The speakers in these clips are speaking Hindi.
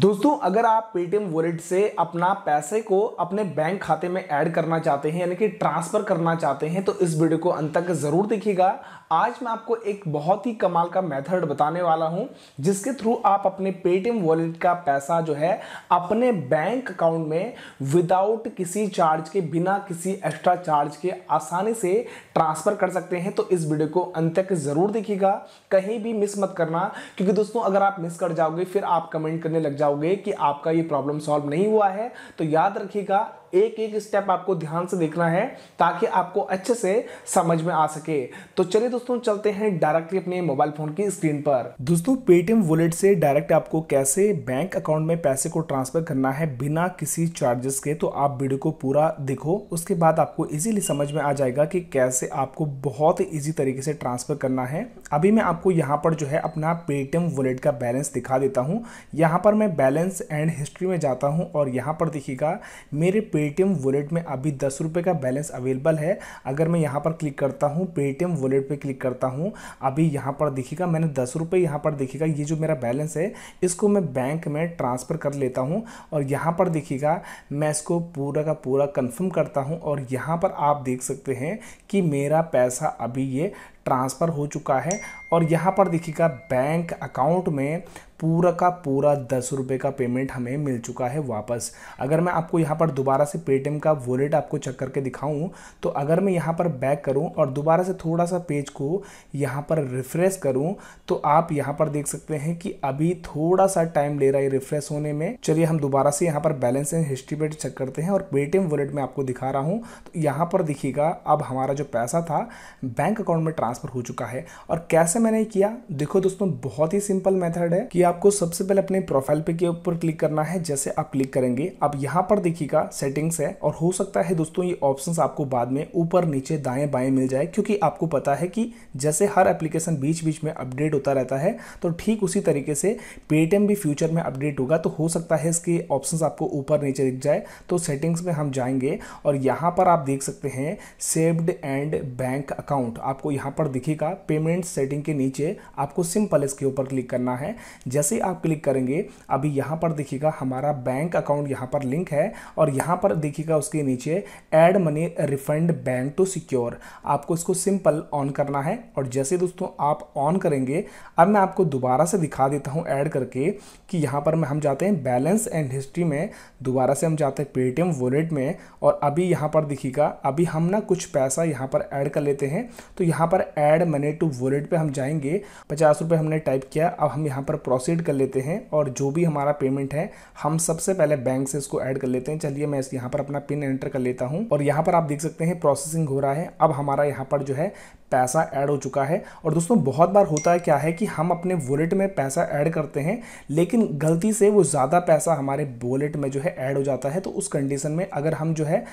दोस्तों अगर आप पेटीएम वॉलेट से अपना पैसे को अपने बैंक खाते में ऐड करना चाहते हैं यानी कि ट्रांसफ़र करना चाहते हैं तो इस वीडियो को अंत तक ज़रूर देखिएगा आज मैं आपको एक बहुत ही कमाल का मेथड बताने वाला हूं जिसके थ्रू आप अपने पेटीएम वॉलेट का पैसा जो है अपने बैंक अकाउंट में विदाउट किसी चार्ज के बिना किसी एक्स्ट्रा चार्ज के आसानी से ट्रांसफ़र कर सकते हैं तो इस वीडियो को अंत तक ज़रूर देखिएगा कहीं भी मिस मत करना क्योंकि दोस्तों अगर आप मिस कर जाओगे फिर आप कमेंट करने लग जाओगे कि आपका ये प्रॉब्लम सॉल्व नहीं हुआ है तो याद रखिएगा एक एक स्टेप आपको ध्यान से देखना है ताकि आपको अच्छे से समझ में आ सके तो चलिए दोस्तों चलते हैं डायरेक्टली अपने मोबाइल फोन की स्क्रीन पर दोस्तों पेटीएम वॉलेट से डायरेक्ट आपको कैसे बैंक अकाउंट में पैसे को ट्रांसफर करना है बिना किसी चार्जेस के तो आप वीडियो को पूरा देखो उसके बाद आपको इजीली समझ में आ जाएगा कि कैसे आपको बहुत इजी तरीके से ट्रांसफर करना है अभी मैं आपको यहाँ पर जो है अपना पेटीएम वॉलेट का बैलेंस दिखा देता हूँ यहाँ पर मैं बैलेंस एंड हिस्ट्री में जाता हूँ और यहाँ पर देखिएगा मेरे पेटीएम वॉलेट में अभी दस रुपये का बैलेंस अवेलेबल है अगर मैं यहाँ पर क्लिक करता हूँ पेटीएम वॉलेट पर क्लिक करता हूँ अभी यहाँ पर देखिएगा मैंने दस रुपये यहाँ पर देखिएगा ये जो मेरा बैलेंस है इसको मैं बैंक में ट्रांसफ़र कर लेता हूँ और यहाँ पर देखिएगा मैं इसको पूरा का पूरा कन्फर्म करता हूँ और यहाँ पर आप देख सकते हैं कि मेरा पैसा अभी ये ट्रांसफ़र हो चुका है और यहाँ पर देखिएगा बैंक अकाउंट में पूरा का पूरा दस रुपये का पेमेंट हमें मिल चुका है वापस अगर मैं आपको यहाँ पर दोबारा से पेटीएम का वॉलेट आपको चेक करके दिखाऊँ तो अगर मैं यहाँ पर बैक करूँ और दोबारा से थोड़ा सा पेज को यहाँ पर रिफ्रेश करूँ तो आप यहाँ पर देख सकते हैं कि अभी थोड़ा सा टाइम ले रहा है रिफ्रेश होने में चलिए हम दोबारा से यहाँ पर बैलेंस एंड हिस्ट्री पेट चेक करते हैं और पेटीएम वॉलेट में आपको दिखा रहा हूँ तो यहाँ पर दिखेगा अब हमारा जो पैसा था बैंक अकाउंट में ट्रांसफ़र हो चुका है और कैसे मैंने किया देखो दोस्तों बहुत ही सिंपल मेथड है कि आपको सबसे पहले अपने प्रोफाइल पे के ऊपर क्लिक करना है जैसे आप क्लिक करेंगे आप यहाँ पर देखिएगा सेटिंग्स है और हो सकता है दोस्तों ये ऑप्शंस आपको बाद में ऊपर नीचे दाएं बाएं मिल जाए क्योंकि आपको पता है कि जैसे हर एप्लीकेशन बीच बीच में अपडेट होता रहता है तो ठीक उसी तरीके से पेटीएम भी फ्यूचर में अपडेट होगा तो हो सकता है इसके ऑप्शन आपको ऊपर नीचे दिख जाए तो सेटिंग्स में हम जाएंगे और यहाँ पर आप देख सकते हैं सेव्ड एंड बैंक अकाउंट आपको यहाँ पर दिखेगा पेमेंट सेटिंग के नीचे आपको सिंपल इसके ऊपर क्लिक करना है जैसे आप क्लिक करेंगे अभी यहाँ पर देखिएगा हमारा बैंक अकाउंट यहाँ पर लिंक है और यहाँ पर देखिएगा उसके नीचे add money refund bank to secure आपको इसको सिंपल ऑन करना है और जैसे दोस्तों आप ऑन करेंगे अब मैं आपको दोबारा से दिखा देता हूँ ऐड करके कि यहाँ पर हम जाते हैं बैलेंस एंड हिस्ट्री में दोबारा से हम जाते हैं पेटीएम वॉलेट में और अभी यहाँ पर देखिएगा अभी हम ना कुछ पैसा यहाँ पर ऐड कर लेते हैं तो यहाँ पर ऐड मनी टू वॉलेट पे हम जाएंगे पचास रुपये हमने टाइप किया अब हम यहाँ पर प्रोसेस प्रोसीड कर लेते हैं और जो भी हमारा पेमेंट है हम सबसे पहले बैंक से इसको ऐड कर लेते हैं चलिए मैं यहाँ पर अपना पिन एंटर कर लेता हूँ और यहाँ पर आप देख सकते हैं प्रोसेसिंग हो रहा है अब हमारा यहाँ पर जो है पैसा ऐड हो चुका है और दोस्तों बहुत बार होता है क्या है कि हम अपने वॉलेट में पैसा ऐड करते हैं लेकिन गलती से वो ज़्यादा पैसा हमारे वॉलेट में जो है ऐड हो जाता है तो उस कंडीशन में अगर हम जो है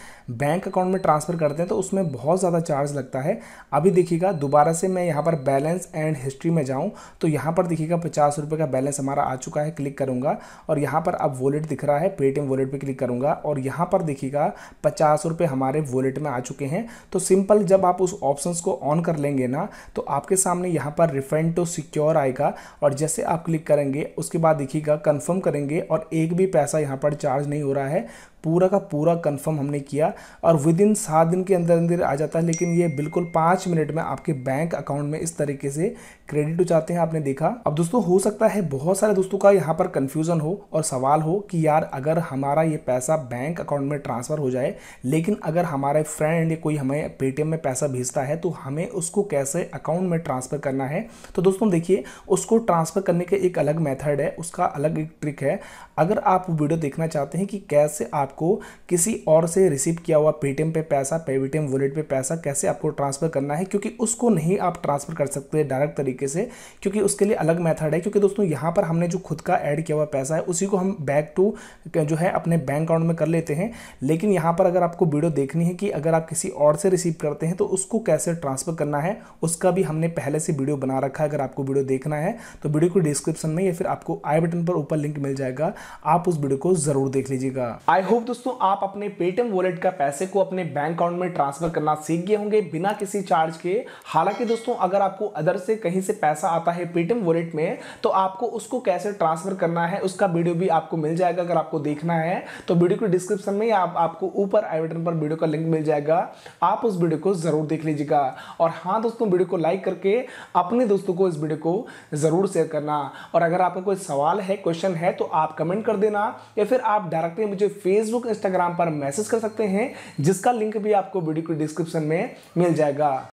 बैंक अकाउंट में ट्रांसफ़र करते हैं तो उसमें बहुत ज़्यादा चार्ज लगता है अभी देखिएगा दोबारा से मैं यहाँ पर बैलेंस एंड हिस्ट्री में जाऊँ तो यहाँ पर देखिएगा पचास रुपये का बैलेंस हमारा आ चुका है क्लिक करूँगा और यहाँ पर अब वॉलेट दिख रहा है पेटीएम वॉलेट पर क्लिक करूँगा और यहाँ पर देखिएगा पचास रुपये हमारे वॉलेट में आ चुके हैं तो सिंपल जब आप उस ऑप्शन को ऑन कर लेंगे ना तो आपके सामने यहाँ पर रिफंड टू सिक्योर आएगा और जैसे आप क्लिक करेंगे उसके बाद देखिएगा कंफर्म करेंगे और एक भी पैसा यहाँ पर चार्ज नहीं हो रहा है पूरा का पूरा कंफर्म हमने किया और विद इन सात दिन के अंदर अंदर आ जाता है लेकिन ये बिल्कुल पाँच मिनट में आपके बैंक अकाउंट में इस तरीके से क्रेडिट हो जाते हैं आपने देखा अब दोस्तों हो सकता है बहुत सारे दोस्तों का यहाँ पर कंफ्यूजन हो और सवाल हो कि यार अगर हमारा ये पैसा बैंक अकाउंट में ट्रांसफ़र हो जाए लेकिन अगर हमारे फ्रेंड या कोई हमें पेटीएम में पैसा भेजता है तो हमें उसको कैसे अकाउंट में ट्रांसफ़र करना है तो दोस्तों देखिए उसको ट्रांसफ़र करने का एक अलग मेथड है उसका अलग एक ट्रिक है अगर आप वीडियो देखना चाहते हैं कि कैसे आपको किसी और से रिसीव किया हुआ पेटीएम पे पैसा पेटीएम वॉलेट पे पैसा कैसे आपको ट्रांसफ़र करना है क्योंकि उसको नहीं आप ट्रांसफ़र कर सकते डायरेक्ट तरीके से क्योंकि उसके लिए अलग मेथड है क्योंकि दोस्तों यहाँ पर हमने जो खुद का ऐड किया हुआ पैसा है उसी को हम बैक टू जो है अपने बैंक अकाउंट में कर लेते हैं लेकिन यहाँ पर अगर आपको वीडियो देखनी है कि अगर आप किसी और से रिसीव करते हैं तो उसको कैसे ट्रांसफ़र करना है उसका भी हमने पहले से वीडियो बना रखा है अगर आपको वीडियो देखना है तो वीडियो को डिस्क्रिप्शन में या फिर आपको आई बटन पर ऊपर लिंक मिल जाएगा आप उस वीडियो को जरूर देख लीजिएगा आई होप दोस्तों आप अपने पेटीएम वॉलेट का पैसे को अपने बैंक अकाउंट में ट्रांसफर करना सीख गए होंगे बिना किसी चार्ज के हालांकि दोस्तों अगर आपको अदर से कहीं से पैसा आता है पेटीएम वॉलेट में तो आपको उसको कैसे ट्रांसफर करना है उसका वीडियो भी आपको मिल जाएगा अगर आपको देखना है तो वीडियो को डिस्क्रिप्शन में आप, आपको ऊपर आई बटन पर वीडियो का लिंक मिल जाएगा आप उस वीडियो को जरूर देख लीजिएगा और हाँ दोस्तों वीडियो को लाइक करके अपने दोस्तों को इस वीडियो को ज़रूर शेयर करना और अगर आपका कोई सवाल है क्वेश्चन है तो आप कमेंट कर देना या फिर आप डायरेक्टली मुझे फेसबुक इंस्टाग्राम पर मैसेज कर सकते हैं जिसका लिंक भी आपको वीडियो को डिस्क्रिप्शन में मिल जाएगा